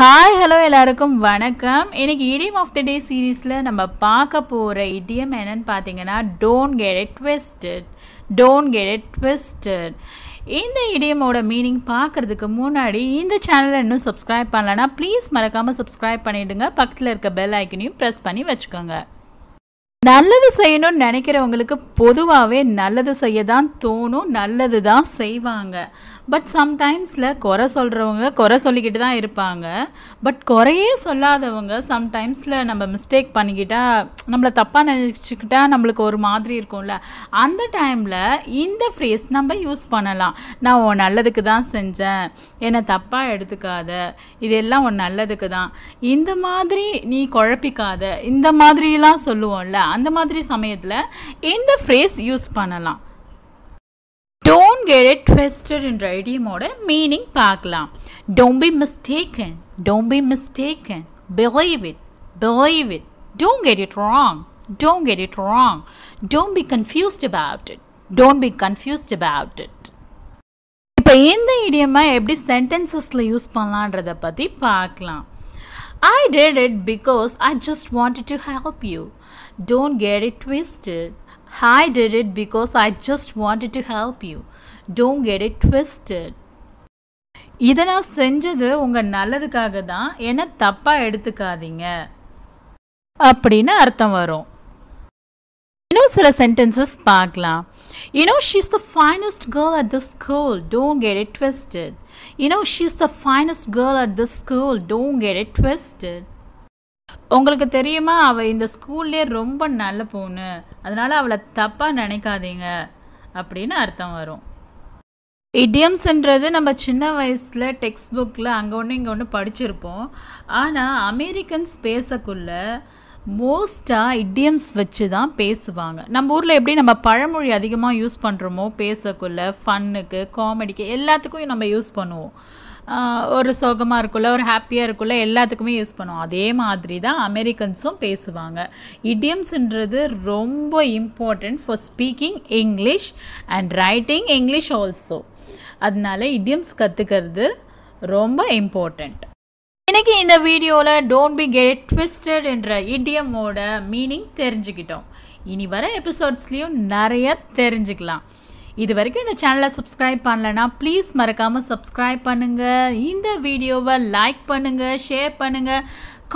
Hi hello எல்லாருக்கும் வணக்கம் இன்னைக்கு இடியம் ஆஃப் த டே சீரீஸில் நம்ம பார்க்க போகிற இடியம் என்னன்னு பார்த்தீங்கன்னா don't get it twisted don't get it twisted இந்த இடியமோட மீனிங் பார்க்குறதுக்கு முன்னாடி இந்த சேனலை இன்னும் சப்ஸ்கிரைப் பண்ணலன்னா ப்ளீஸ் மறக்காமல் சப்ஸ்கிரைப் பண்ணிவிடுங்க பக்கத்தில் இருக்க பெல் ஐக்கனையும் ப்ரெஸ் பண்ணி வச்சுக்கோங்க நல்லது செய்யணும்னு நினைக்கிறவங்களுக்கு பொதுவாகவே நல்லது செய்ய தான் தோணும் நல்லது தான் செய்வாங்க பட் சம்டைம்ஸில் குறை சொல்கிறவங்க குறை சொல்லிக்கிட்டு தான் இருப்பாங்க பட் குறையே சொல்லாதவங்க சம்டைம்ஸில் நம்ம மிஸ்டேக் பண்ணிக்கிட்டா நம்மளை தப்பாக நினச்சிக்கிட்டா நம்மளுக்கு ஒரு மாதிரி இருக்கும்ல அந்த டைமில் இந்த ஃப்ரேஸ் நம்ம யூஸ் பண்ணலாம் நான் உன் நல்லதுக்கு தான் செஞ்சேன் என்னை தப்பாக எடுத்துக்காத இதெல்லாம் உன் நல்லதுக்கு தான் இந்த மாதிரி நீ குழப்பிக்காத இந்த மாதிரிலாம் சொல்லுவோம்ல அந்த மாதிரி சமயத்தில் இந்த ஃப்ரேஸ் யூஸ் பண்ணலாம் டோன்ட் கெட் இட் ட்வெஸ்டட் என்ற ஐடியமோட மீனிங் பார்க்கலாம் don't be mistaken don't be mistaken believe it believe it don't get it wrong don't get it wrong don't be confused about it don't be confused about it இப்போ இந்த இடியமாக எப்படி சென்டென்சஸில் use பண்ணலான்றதை பற்றி பார்க்கலாம் I did it because I just wanted to help you. Don't get it twisted. I did it because I just wanted to help you. Don't get it twisted. இதை நான் செஞ்சது உங்கள் நல்லதுக்காக தான் என்னை தப்பாக எடுத்துக்காதீங்க அப்படின்னு அர்த்தம் வரும் இன்னும் சில சென்டென்சஸ் பார்க்கலாம் you know she is the finest girl at this school don't get it twisted you know she is the finest girl at this school don't get it twisted உங்களுக்கு தெரியுமா அவள் இந்த ஸ்கூல்லே ரொம்ப நல்ல பொண்ணு அதனால் அவளை தப்பாக நினைக்காதீங்க அப்படின்னு அர்த்தம் வரும் இடியம்ஸ்ன்றது நம்ம சின்ன வயசில் டெக்ஸ்ட் புக்கில் அங்கே ஒன்று இங்கே ஒன்று படிச்சிருப்போம் ஆனால் அமெரிக்கன்ஸ் பேசக்குள்ள மோஸ்ட்டாக இடியம்ஸ் வச்சு தான் பேசுவாங்க நம்ம ஊரில் எப்படி நம்ம பழமொழி அதிகமாக யூஸ் பண்ணுறோமோ பேசக்குள்ள ஃபன்னுக்கு காமெடிக்கு எல்லாத்துக்கும் நம்ம யூஸ் பண்ணுவோம் ஒரு சோகமாக இருக்குள்ள ஒரு ஹாப்பியாக இருக்குள்ள எல்லாத்துக்குமே யூஸ் பண்ணுவோம் அதே மாதிரி தான் அமெரிக்கன்ஸும் பேசுவாங்க இடியம்ஸ்ன்றது ரொம்ப important for speaking English and writing English also அதனால இடியம்ஸ் கற்றுக்கிறது ரொம்ப இம்பார்ட்டண்ட் இன்றைக்கி இந்த வீடியோவில் டோன்ட் பி கெட் ட்விஸ்டட் என்ற இடியமோட மீனிங் தெரிஞ்சுக்கிட்டோம் இனி வர எபிசோட்ஸ்லேயும் நிறைய தெரிஞ்சுக்கலாம் இது வரைக்கும் இந்த சேனலை சப்ஸ்கிரைப் பண்ணலன்னா ப்ளீஸ் மறக்காமல் சப்ஸ்கிரைப் பண்ணுங்கள் இந்த வீடியோவை லைக் பண்ணுங்கள் ஷேர் பண்ணுங்கள்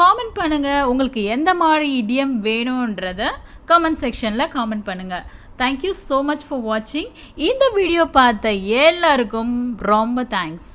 காமெண்ட் பண்ணுங்கள் உங்களுக்கு எந்த மாதிரி இடியம் வேணுன்றத கமெண்ட் செக்ஷனில் காமெண்ட் பண்ணுங்கள் தேங்க்யூ ஸோ மச் ஃபார் வாட்சிங் இந்த வீடியோ பார்த்த எல்லாருக்கும் ரொம்ப தேங்க்ஸ்